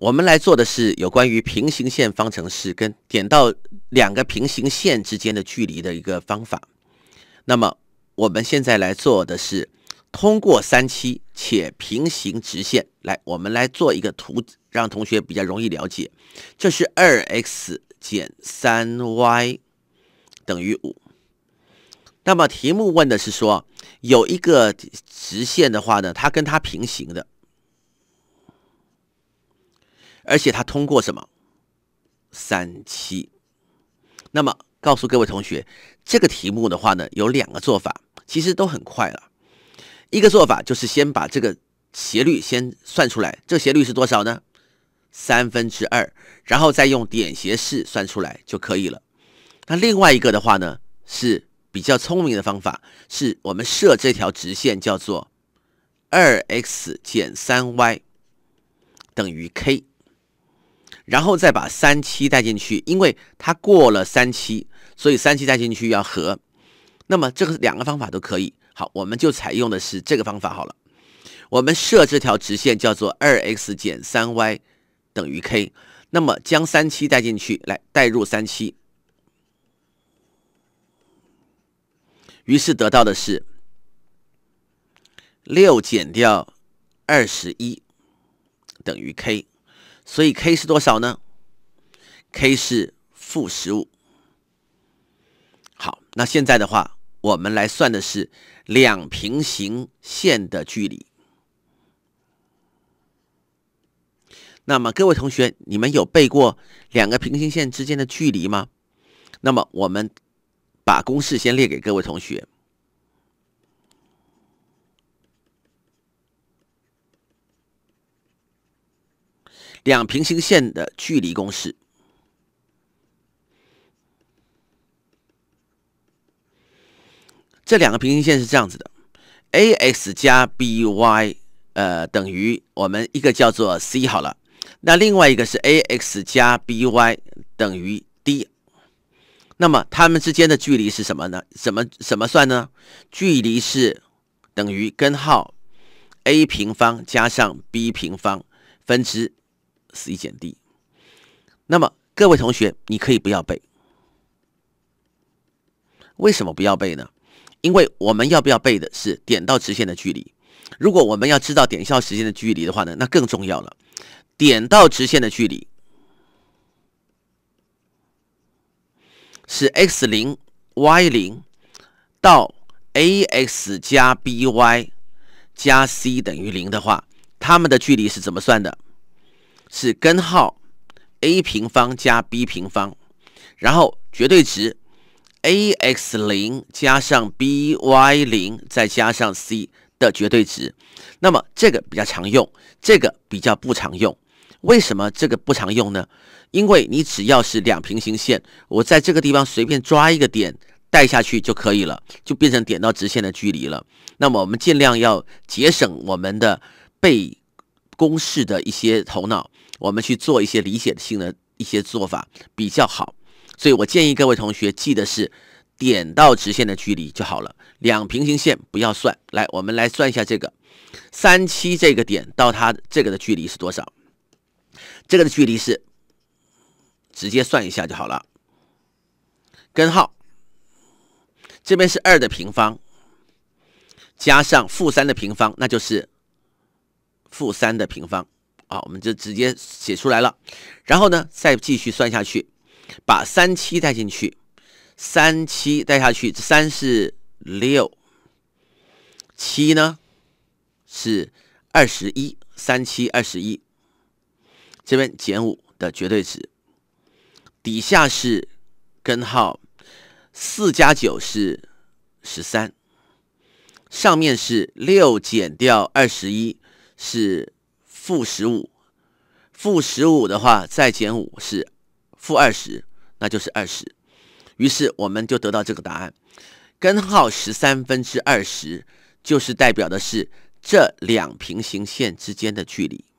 我们来做的是有关于平行线方程式跟点到两个平行线之间的距离的一个方法。那么我们现在来做的是通过三七且平行直线。来，我们来做一个图，让同学比较容易了解。这是二 x 减三 y 等于五。那么题目问的是说，有一个直线的话呢，它跟它平行的。而且它通过什么三七？那么告诉各位同学，这个题目的话呢，有两个做法，其实都很快了。一个做法就是先把这个斜率先算出来，这斜率是多少呢？三分之二，然后再用点斜式算出来就可以了。那另外一个的话呢，是比较聪明的方法，是我们设这条直线叫做二 x 减三 y 等于 k。然后再把三七带进去，因为它过了三七，所以三七带进去要和。那么这个两个方法都可以，好，我们就采用的是这个方法好了。我们设这条直线叫做二 x 减三 y 等于 k，那么将三七带进去，来代入三七，于是得到的是六减掉二十一等于 k。所以 k 是多少呢？k 是负十五。好，那现在的话，我们来算的是两平行线的距离。那么各位同学，你们有背过两个平行线之间的距离吗？那么我们把公式先列给各位同学。两平行线的距离公式，这两个平行线是这样子的：a x 加 b y，呃，等于我们一个叫做 c 好了，那另外一个是 a x 加 b y 等于 d。那么它们之间的距离是什么呢？怎么怎么算呢？距离是等于根号 a 平方加上 b 平方分之。c 减 d，那么各位同学，你可以不要背。为什么不要背呢？因为我们要不要背的是点到直线的距离。如果我们要知道点到直线的距离的话呢，那更重要了。点到直线的距离是 x 零 y 零到 ax 加 by 加 c 等于零的话，它们的距离是怎么算的？是根号 a 平方加 b 平方，然后绝对值 ax 零加上 by 零再加上 c 的绝对值。那么这个比较常用，这个比较不常用。为什么这个不常用呢？因为你只要是两平行线，我在这个地方随便抓一个点带下去就可以了，就变成点到直线的距离了。那么我们尽量要节省我们的背公式的一些头脑。我们去做一些理解性的一些做法比较好，所以我建议各位同学记得是点到直线的距离就好了，两平行线不要算。来，我们来算一下这个三七这个点到它这个的距离是多少？这个的距离是直接算一下就好了，根号这边是二的平方加上负三的平方，那就是负三的平方。好，我们就直接写出来了。然后呢，再继续算下去，把三七带进去，三七带下去，三是六，七呢是二十一，三七二十一，这边减五的绝对值，底下是根号四加九是十三，上面是六减掉二十一是。负十五，负十五的话再减五是负二十，那就是二十。于是我们就得到这个答案，根号十三分之二十就是代表的是这两平行线之间的距离。